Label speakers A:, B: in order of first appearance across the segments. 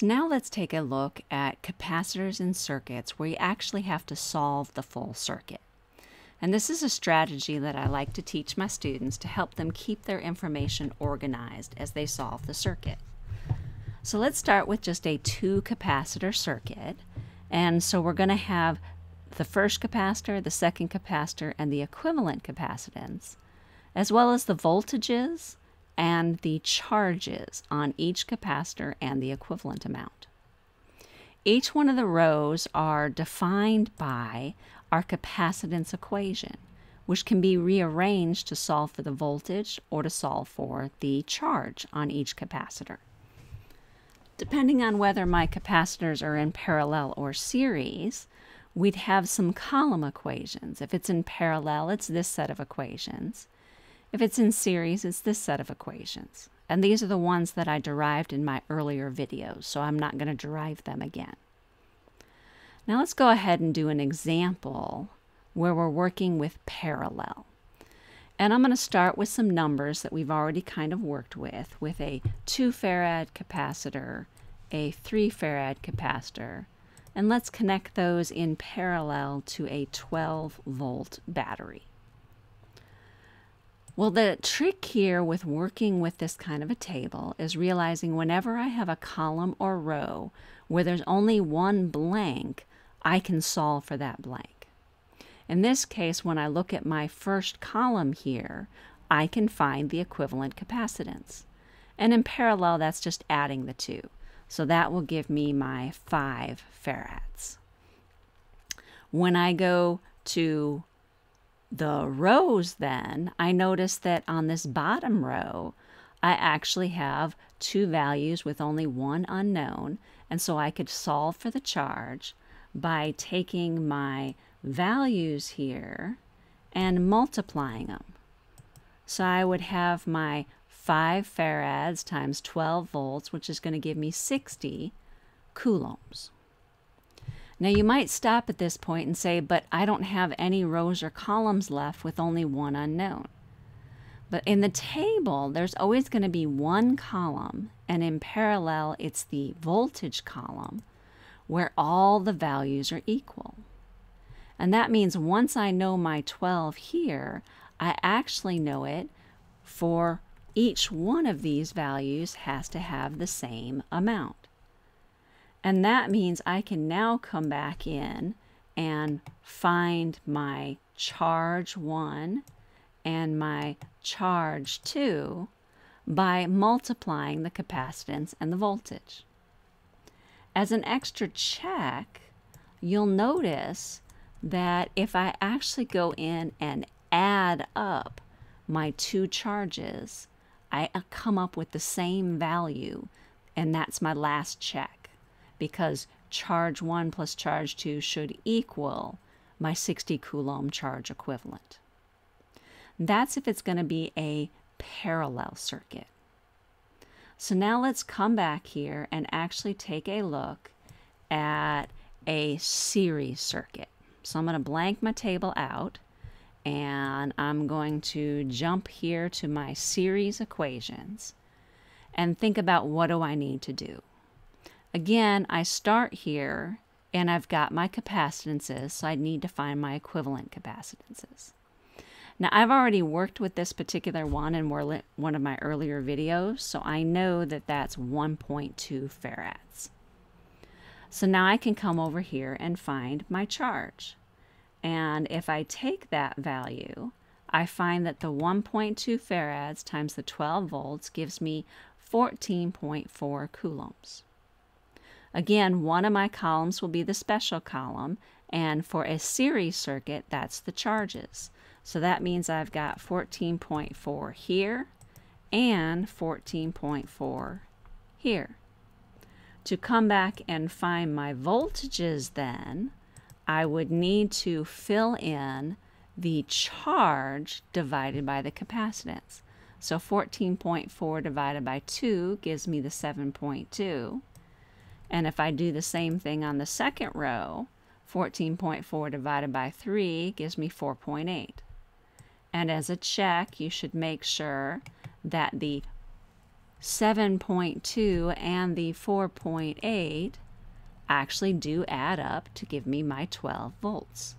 A: So now let's take a look at capacitors and circuits where you actually have to solve the full circuit. And this is a strategy that I like to teach my students to help them keep their information organized as they solve the circuit. So let's start with just a two capacitor circuit. And so we're going to have the first capacitor, the second capacitor, and the equivalent capacitance, as well as the voltages and the charges on each capacitor and the equivalent amount. Each one of the rows are defined by our capacitance equation, which can be rearranged to solve for the voltage or to solve for the charge on each capacitor. Depending on whether my capacitors are in parallel or series, we'd have some column equations. If it's in parallel, it's this set of equations. If it's in series, it's this set of equations. And these are the ones that I derived in my earlier videos, so I'm not going to derive them again. Now let's go ahead and do an example where we're working with parallel. And I'm going to start with some numbers that we've already kind of worked with, with a 2 farad capacitor, a 3 farad capacitor, and let's connect those in parallel to a 12 volt battery. Well, the trick here with working with this kind of a table is realizing whenever I have a column or row where there's only one blank, I can solve for that blank. In this case, when I look at my first column here, I can find the equivalent capacitance. And in parallel, that's just adding the two. So that will give me my 5 farads. When I go to the rows then, I notice that on this bottom row, I actually have two values with only one unknown, and so I could solve for the charge by taking my values here and multiplying them. So I would have my 5 farads times 12 volts, which is going to give me 60 coulombs. Now you might stop at this point and say, but I don't have any rows or columns left with only one unknown. But in the table, there's always going to be one column, and in parallel, it's the voltage column where all the values are equal. And that means once I know my 12 here, I actually know it for each one of these values has to have the same amount. And that means I can now come back in and find my charge 1 and my charge 2 by multiplying the capacitance and the voltage. As an extra check, you'll notice that if I actually go in and add up my two charges, I uh, come up with the same value, and that's my last check because charge 1 plus charge 2 should equal my 60 coulomb charge equivalent. That's if it's going to be a parallel circuit. So now let's come back here and actually take a look at a series circuit. So I'm going to blank my table out and I'm going to jump here to my series equations and think about what do I need to do. Again, I start here and I've got my capacitances, so I need to find my equivalent capacitances. Now I've already worked with this particular one in one of my earlier videos, so I know that that's 1.2 farads. So now I can come over here and find my charge. And if I take that value, I find that the 1.2 farads times the 12 volts gives me 14.4 coulombs. Again, one of my columns will be the special column, and for a series circuit, that's the charges. So that means I've got 14.4 here and 14.4 here. To come back and find my voltages then, I would need to fill in the charge divided by the capacitance. So 14.4 divided by 2 gives me the 7.2. And if I do the same thing on the second row, 14.4 divided by 3 gives me 4.8. And as a check, you should make sure that the 7.2 and the 4.8 actually do add up to give me my 12 volts.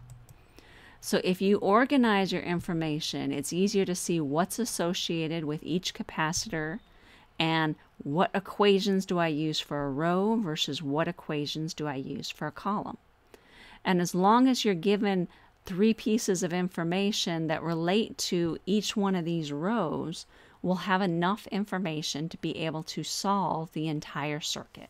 A: So if you organize your information, it's easier to see what's associated with each capacitor and what equations do I use for a row versus what equations do I use for a column. And as long as you're given three pieces of information that relate to each one of these rows, we'll have enough information to be able to solve the entire circuit.